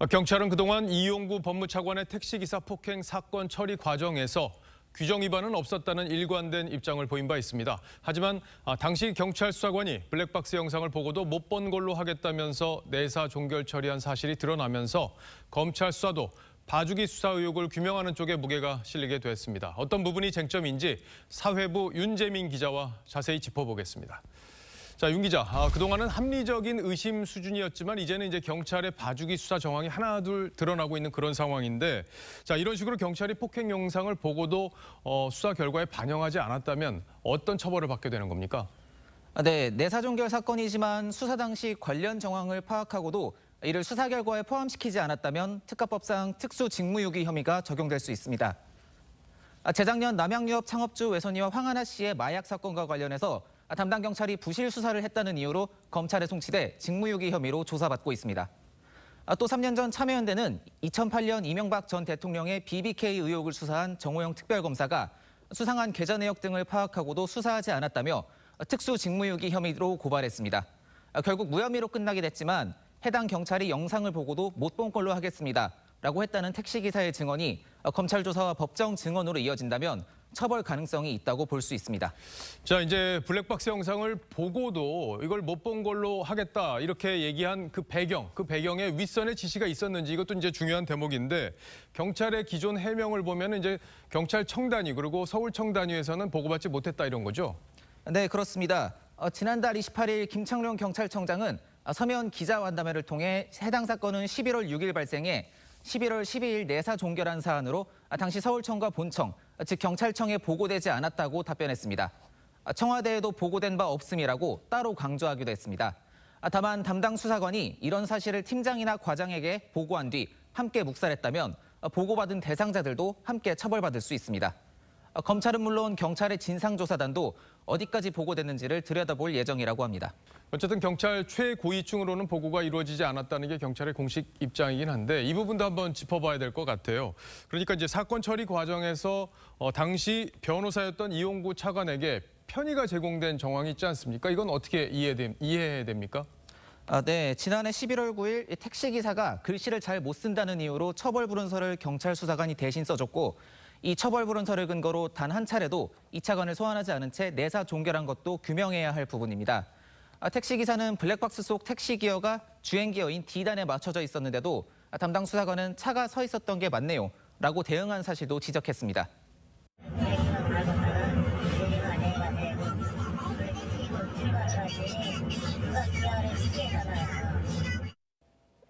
아, 경찰은 그동안 이용구 법무차관의 택시기사 폭행 사건 처리 과정에서 규정 위반은 없었다는 일관된 입장을 보인 바 있습니다. 하지만 아, 당시 경찰 수사관이 블랙박스 영상을 보고도 못 본 걸로 하겠다면서 내사 종결 처리한 사실이 드러나면서 검찰 수사도 봐주기 수사 의혹을 규명하는 쪽에 무게가 실리게 됐습니다. 어떤 부분이 쟁점인지 사회부 윤재민 기자와 자세히 짚어보겠습니다. 자, 윤 기자, 아, 그동안은 합리적인 의심 수준이었지만 이제는 이제 경찰의 봐주기 수사 정황이 하나 둘 드러나고 있는 그런 상황인데 자, 이런 식으로 경찰이 폭행 영상을 보고도 어, 수사 결과에 반영하지 않았다면 어떤 처벌을 받게 되는 겁니까? 아, 네, 내사종결 사건이지만 수사 당시 관련 정황을 파악하고도 이를 수사 결과에 포함시키지 않았다면 특가법상 특수 직무유기 혐의가 적용될 수 있습니다. 아, 재작년 남양유업 창업주 외선이와 황하나 씨의 마약 사건과 관련해서 아, 담당 경찰이 부실 수사를 했다는 이유로 검찰에 송치돼 직무유기 혐의로 조사받고 있습니다. 아, 또 3년 전 참여연대는 2008년 이명박 전 대통령의 BBK 의혹을 수사한 정호영 특별검사가 수상한 계좌 내역 등을 파악하고도 수사하지 않았다며 특수 직무유기 혐의로 고발했습니다. 아, 결국 무혐의로 끝나게 됐지만 해당 경찰이 영상을 보고도 못 본 걸로 하겠습니다. 라고 했다는 택시기사의 증언이 검찰 조사와 법정 증언으로 이어진다면 처벌 가능성이 있다고 볼 수 있습니다. 자, 이제 블랙박스 영상을 보고도 이걸 못 본 걸로 하겠다 이렇게 얘기한 그 배경, 그 배경에 윗선의 지시가 있었는지 이것도 이제 중요한 대목인데 경찰의 기존 해명을 보면 이제 경찰청단이 그리고 서울청단위에서는 보고받지 못했다 이런 거죠? 네, 그렇습니다. 어, 지난달 28일 김창룡 경찰청장은 어, 서면 기자간담회를 통해 해당 사건은 11월 6일 발생해 11월 12일 내사 종결한 사안으로 아, 당시 서울청과 본청, 즉 경찰청에 보고되지 않았다고 답변했습니다. 아, 청와대에도 보고된 바 없음이라고 따로 강조하기도 했습니다. 아, 다만 담당 수사관이 이런 사실을 팀장이나 과장에게 보고한 뒤 함께 묵살했다면 아, 보고받은 대상자들도 함께 처벌받을 수 있습니다. 어, 검찰은 물론 경찰의 진상조사단도 어디까지 보고됐는지를 들여다볼 예정이라고 합니다. 어쨌든 경찰 최고위층으로는 보고가 이루어지지 않았다는 게 경찰의 공식 입장이긴 한데 이 부분도 한번 짚어봐야 될 것 같아요. 그러니까 이제 사건 처리 과정에서 어, 당시 변호사였던 이용구 차관에게 편의가 제공된 정황이 있지 않습니까? 이건 어떻게 이해됨, 이해해야 됩니까? 아, 네. 지난해 11월 9일 택시기사가 글씨를 잘 못 쓴다는 이유로 처벌 불응서를 경찰 수사관이 대신 써줬고 이 처벌 불원서를 근거로 단 한 차례도 2차관을 소환하지 않은 채 내사 종결한 것도 규명해야 할 부분입니다. 아, 택시기사는 블랙박스 속 택시기어가 주행기어인 D단에 맞춰져 있었는데도 아, 담당 수사관은 차가 서 있었던 게 맞네요. 라고 대응한 사실도 지적했습니다.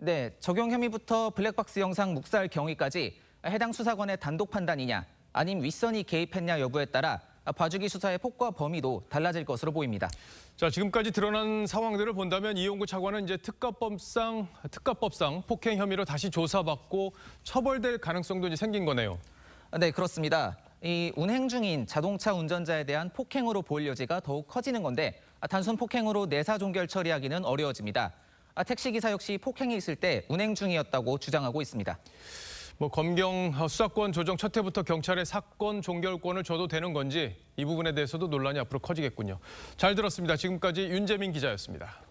네, 적용 혐의부터 블랙박스 영상 묵살 경위까지 해당 수사관의 단독 판단이냐 아님 윗선이 개입했냐 여부에 따라 봐주기 수사의 폭과 범위도 달라질 것으로 보입니다. 자, 지금까지 드러난 상황들을 본다면 이용구 차관은 이제 특가법상 특가법상 폭행 혐의로 다시 조사받고 처벌될 가능성도 이제 생긴 거네요. 네, 그렇습니다. 이 운행 중인 자동차 운전자에 대한 폭행으로 보일 여지가 더욱 커지는 건데 단순 폭행으로 내사 종결 처리하기는 어려워집니다. 아, 택시기사 역시 폭행이 있을 때 운행 중이었다고 주장하고 있습니다. 뭐 검경 어, 수사권 조정 첫 해부터 경찰의 사건 종결권을 줘도 되는 건지 이 부분에 대해서도 논란이 앞으로 커지겠군요. 잘 들었습니다. 지금까지 윤재민 기자였습니다.